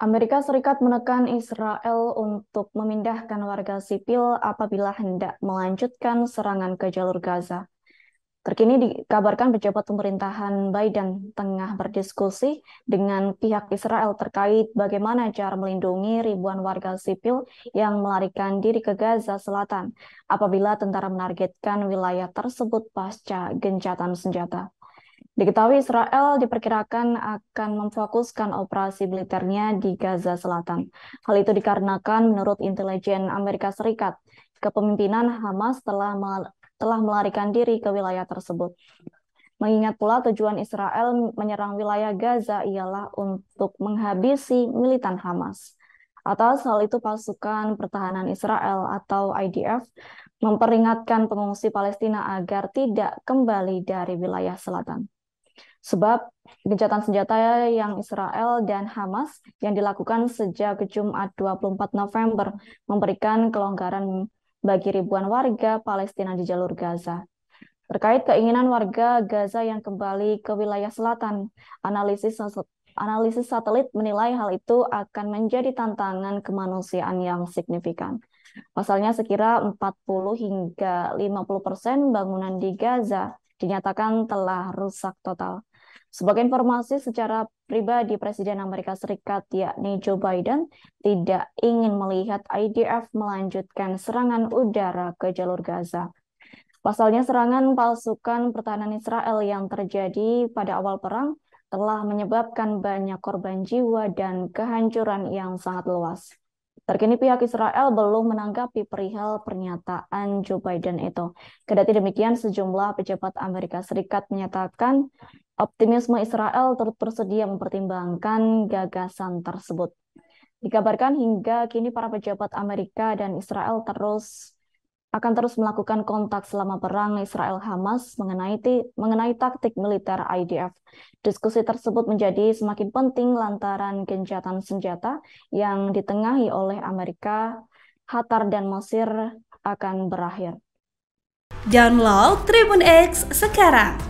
Amerika Serikat menekan Israel untuk memindahkan warga sipil apabila hendak melanjutkan serangan ke jalur Gaza. Terkini dikabarkan pejabat pemerintahan Biden tengah berdiskusi dengan pihak Israel terkait bagaimana cara melindungi ribuan warga sipil yang melarikan diri ke Gaza Selatan apabila tentara menargetkan wilayah tersebut pasca gencatan senjata. Diketahui Israel diperkirakan akan memfokuskan operasi militernya di Gaza Selatan. Hal itu dikarenakan menurut intelijen Amerika Serikat, kepemimpinan Hamas telah telah melarikan diri ke wilayah tersebut. Mengingat pula tujuan Israel menyerang wilayah Gaza ialah untuk menghabisi militan Hamas. Atas hal itu pasukan pertahanan Israel atau IDF memperingatkan pengungsi Palestina agar tidak kembali dari wilayah selatan. Sebab gencatan senjata yang Israel dan Hamas yang dilakukan sejak Jumat 24 November memberikan kelonggaran bagi ribuan warga Palestina di jalur Gaza. Terkait keinginan warga Gaza yang kembali ke wilayah selatan, analisis analisis satelit menilai hal itu akan menjadi tantangan kemanusiaan yang signifikan. Pasalnya sekira 40 hingga 50 persen bangunan di Gaza dinyatakan telah rusak total. Sebagai informasi, secara pribadi Presiden Amerika Serikat yakni Joe Biden tidak ingin melihat IDF melanjutkan serangan udara ke jalur Gaza. Pasalnya serangan pasukan pertahanan Israel yang terjadi pada awal perang telah menyebabkan banyak korban jiwa dan kehancuran yang sangat luas. Terkini pihak Israel belum menanggapi perihal pernyataan Joe Biden itu. Kedati demikian, sejumlah pejabat Amerika Serikat menyatakan Optimisme Israel turut bersedia mempertimbangkan gagasan tersebut. Dikabarkan hingga kini para pejabat Amerika dan Israel terus akan terus melakukan kontak selama perang Israel-Hamas mengenai, mengenai taktik militer IDF. Diskusi tersebut menjadi semakin penting lantaran gencatan senjata yang ditengahi oleh Amerika, Qatar dan Mesir akan berakhir. Download Tribun X sekarang